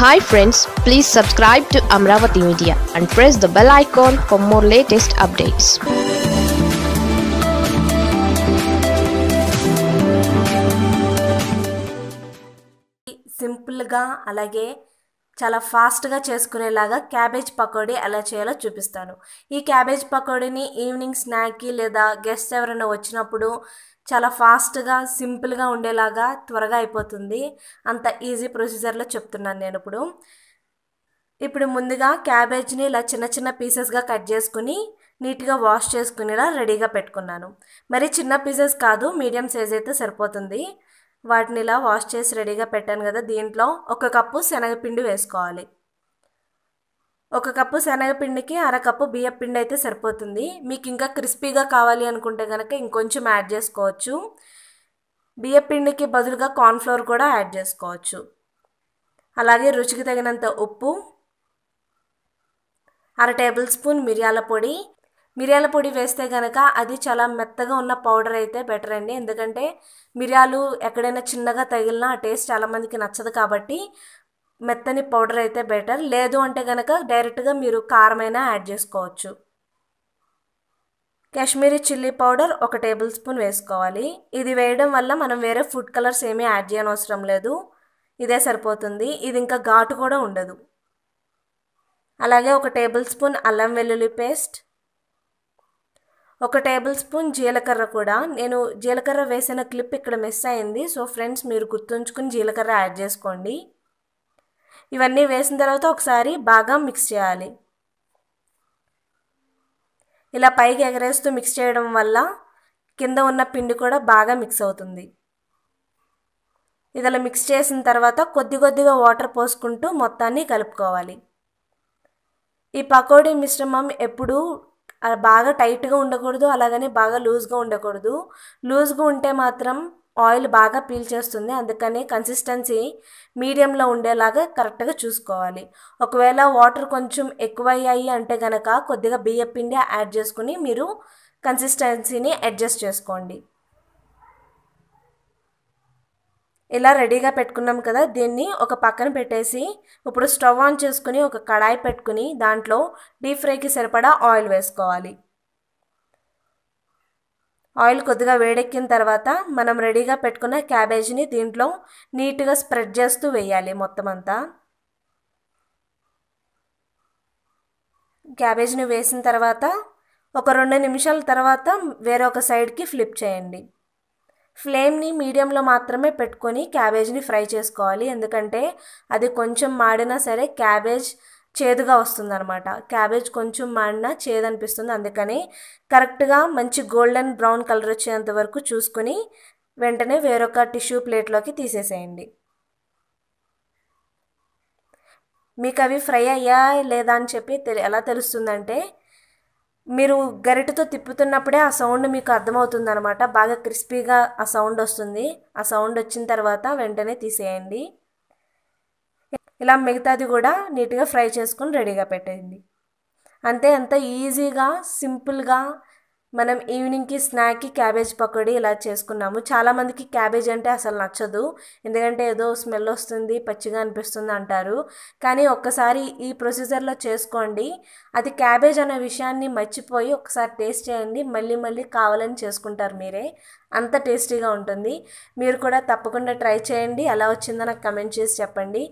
Hi friends, please subscribe to Amravati Media and press the bell icon for more latest updates. ga, అలాగే చాలా ఫాస్ట్గా చేసుకునేలాగా cabbage pakodi ఎలా చేయాలో చూపిస్తాను ఈ క్యాబేజ్ పకోడీని ఈవినింగ్ స్నాక్కి లేదా గెస్ట్ ఎవరైనా వచ్చినప్పుడు చాలా ఫాస్ట్గా సింపుల్గా ఉండేలాగా త్వరగా అయిపోతుంది అంత ఈజీ ప్రొసీజర్లో చెప్తున్నాను నేను ఇప్పుడు ఇప్పుడు ముందుగా క్యాబేజ్ని ఇలా చిన్న చిన్న పీసెస్గా కట్ చేసుకుని నీట్గా వాష్ చేసుకునేలా రెడీగా పెట్టుకున్నాను మరి చిన్న పీసెస్ కాదు మీడియం సైజ్ అయితే సరిపోతుంది వాటిని ఇలా వాష్ చేసి రెడీగా పెట్టాను కదా దీంట్లో ఒక కప్పు శనగపిండి వేసుకోవాలి ఒక కప్పు శనగపిండికి అర కప్పు బియ్యం పిండి అయితే సరిపోతుంది మీకు ఇంకా క్రిస్పీగా కావాలి అనుకుంటే కనుక ఇంకొంచెం యాడ్ చేసుకోవచ్చు బియ్యం పిండికి బదులుగా కార్న్ఫ్లోర్ కూడా యాడ్ చేసుకోవచ్చు అలాగే రుచికి తగినంత ఉప్పు అర టేబుల్ స్పూన్ మిరియాల పొడి మిరియాల పొడి వేస్తే కనుక అది చాలా మెత్తగా ఉన్న పౌడర్ అయితే బెటర్ అండి ఎందుకంటే మిరియాలు ఎక్కడైనా చిన్నగా తగిలినా ఆ టేస్ట్ చాలామందికి నచ్చదు కాబట్టి మెత్తని పౌడర్ అయితే బెటర్ లేదు అంటే కనుక డైరెక్ట్గా మీరు కారమైనా యాడ్ చేసుకోవచ్చు కాశ్మీరీ చిల్లీ పౌడర్ ఒక టేబుల్ స్పూన్ వేసుకోవాలి ఇది వేయడం వల్ల మనం వేరే ఫుడ్ కలర్స్ ఏమీ యాడ్ చేయనవసరం లేదు ఇదే సరిపోతుంది ఇది ఇంకా ఘాటు కూడా ఉండదు అలాగే ఒక టేబుల్ స్పూన్ అల్లం వెల్లుల్లి పేస్ట్ ఒక టేబుల్ స్పూన్ జీలకర్ర కూడా నేను జీలకర్ర వేసిన క్లిప్ ఇక్కడ మిస్ అయింది సో ఫ్రెండ్స్ మీరు గుర్తుంచుకుని జీలకర్ర యాడ్ చేసుకోండి ఇవన్నీ వేసిన తర్వాత ఒకసారి బాగా మిక్స్ చేయాలి ఇలా పైకి ఎగరేస్తూ మిక్స్ చేయడం వల్ల కింద ఉన్న పిండి కూడా బాగా మిక్స్ అవుతుంది ఇదిలా మిక్స్ చేసిన తర్వాత కొద్ది కొద్దిగా వాటర్ పోసుకుంటూ మొత్తాన్ని కలుపుకోవాలి ఈ పకోడీ మిశ్రమం ఎప్పుడూ బాగా టైట్గా ఉండకూడదు అలాగని బాగా లూజ్గా ఉండకూడదు లూజ్గా ఉంటే మాత్రం ఆయిల్ బాగా పీల్చేస్తుంది అందుకని కన్సిస్టెన్సీ మీడియంలో ఉండేలాగా కరెక్ట్గా చూసుకోవాలి ఒకవేళ వాటర్ కొంచెం ఎక్కువ అయ్యాయి అంటే కనుక కొద్దిగా బియ్య పిండి యాడ్ చేసుకుని మీరు కన్సిస్టెన్సీని అడ్జస్ట్ చేసుకోండి ఇలా రెడీగా పెట్టుకున్నాం కదా దీన్ని ఒక పక్కన పెట్టేసి ఇప్పుడు స్టవ్ ఆన్ చేసుకుని ఒక కడాయి పెట్టుకుని దాంట్లో డీప్ ఫ్రైకి సరిపడా ఆయిల్ వేసుకోవాలి ఆయిల్ కొద్దిగా వేడెక్కిన తర్వాత మనం రెడీగా పెట్టుకున్న క్యాబేజీని దీంట్లో నీట్గా స్ప్రెడ్ చేస్తూ వేయాలి మొత్తం అంతా క్యాబేజీని వేసిన తర్వాత ఒక రెండు నిమిషాల తర్వాత వేరొక సైడ్కి ఫ్లిప్ చేయండి ఫ్లేమ్ని మీడియంలో మాత్రమే పెట్టుకొని క్యాబేజ్ని ఫ్రై చేసుకోవాలి ఎందుకంటే అది కొంచెం మాడినా సరే క్యాబేజ్ చేదుగా అనమాట క్యాబేజ్ కొంచెం మాడినా చేదు అనిపిస్తుంది అందుకని కరెక్ట్గా మంచి గోల్డెన్ బ్రౌన్ కలర్ వచ్చేంత వరకు చూసుకుని వెంటనే వేరొక టిష్యూ ప్లేట్లోకి తీసేసేయండి మీకు అవి ఫ్రై అయ్యా లేదా అని చెప్పి ఎలా తెలుస్తుందంటే మీరు గరిటతో తిప్పుతున్నప్పుడే ఆ సౌండ్ మీకు అర్థమవుతుంది అనమాట బాగా క్రిస్పీగా ఆ సౌండ్ వస్తుంది ఆ సౌండ్ వచ్చిన తర్వాత వెంటనే తీసేయండి ఇలా మిగతాది కూడా నీట్గా ఫ్రై చేసుకుని రెడీగా పెట్టేయండి అంతే అంత ఈజీగా సింపుల్గా మనం ఈవినింగ్కి స్నాక్కి క్యాబేజ్ పకోడీ ఇలా చేసుకున్నాము చాలామందికి క్యాబేజ్ అంటే అసలు నచ్చదు ఎందుకంటే ఏదో స్మెల్ వస్తుంది పచ్చిగా అనిపిస్తుంది అంటారు కానీ ఒక్కసారి ఈ ప్రొసీజర్లో చేసుకోండి అది క్యాబేజ్ అనే విషయాన్ని మర్చిపోయి ఒకసారి టేస్ట్ చేయండి మళ్ళీ మళ్ళీ కావాలని చేసుకుంటారు మీరే అంత టేస్టీగా ఉంటుంది మీరు కూడా తప్పకుండా ట్రై చేయండి ఎలా వచ్చిందో నాకు కమెంట్ చేసి చెప్పండి